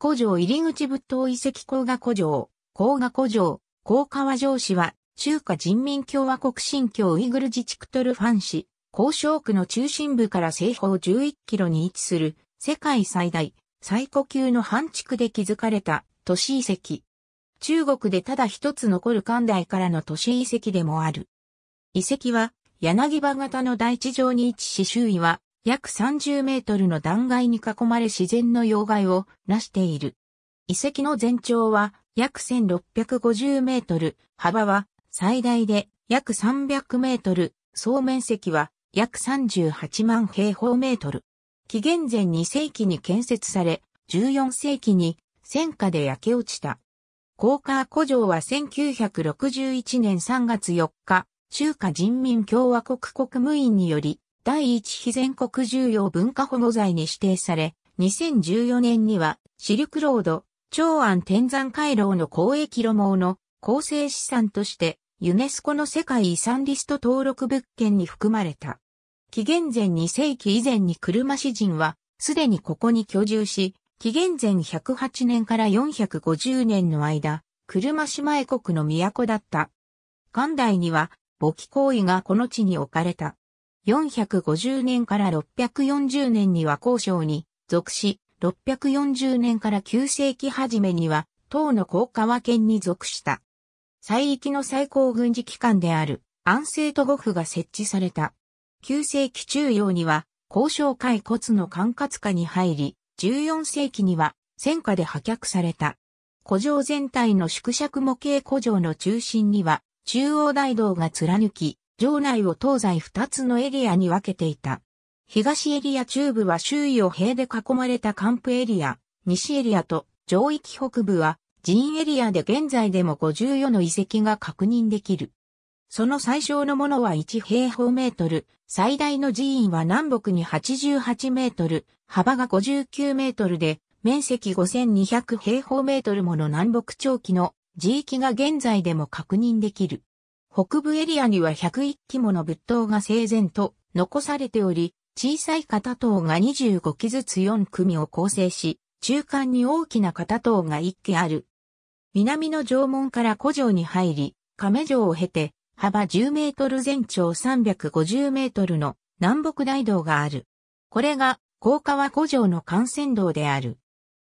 古城入口仏塔遺跡甲賀古城、甲賀古城、甲川城市は、中華人民共和国新疆ウイグル自治区トルファン市、高尚区の中心部から西方11キロに位置する、世界最大、最古級の半地区で築かれた都市遺跡。中国でただ一つ残る関大からの都市遺跡でもある。遺跡は、柳葉型の大地上に位置し周囲は約30メートルの断崖に囲まれ自然の要害をなしている。遺跡の全長は約1650メートル、幅は最大で約300メートル、総面積は約38万平方メートル。紀元前2世紀に建設され、14世紀に戦火で焼け落ちた。高架古城は1961年3月4日、中華人民共和国国務院により第一非全国重要文化保護財に指定され、2014年にはシルクロード、長安天山回廊の交易路網の構成資産としてユネスコの世界遺産リスト登録物件に含まれた。紀元前2世紀以前に車詩人はすでにここに居住し、紀元前108年から450年の間、車島江国の都だった。元代には、簿記行為がこの地に置かれた。450年から640年には交渉に属し、640年から9世紀初めには、唐の高川県に属した。西域の最高軍事機関である安政都護府が設置された。9世紀中央には、交渉会骨の管轄下に入り、14世紀には戦火で破却された。古城全体の縮尺模型古城の中心には、中央大道が貫き、城内を東西二つのエリアに分けていた。東エリア中部は周囲を塀で囲まれたカンプエリア、西エリアと上域北部は寺院エリアで現在でも54の遺跡が確認できる。その最小のものは1平方メートル、最大の寺院は南北に88メートル、幅が59メートルで、面積5200平方メートルもの南北長期の地域が現在でも確認できる。北部エリアには101基もの仏塔が整然と残されており、小さい片塔が25基ずつ4組を構成し、中間に大きな片塔が1基ある。南の城門から古城に入り、亀城を経て、幅10メートル全長350メートルの南北大道がある。これが、高川古城の幹線道である。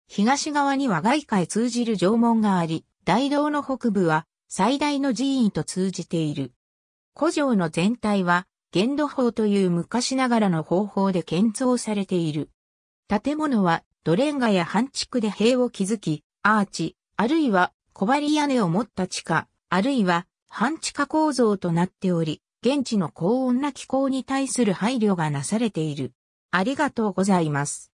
東側には外界通じる城門があり、大道の北部は最大の寺院と通じている。古城の全体は、玄土法という昔ながらの方法で建造されている。建物は、ドレンガや半区で塀を築き、アーチ、あるいは小張屋根を持った地下、あるいは半地下構造となっており、現地の高温な気候に対する配慮がなされている。ありがとうございます。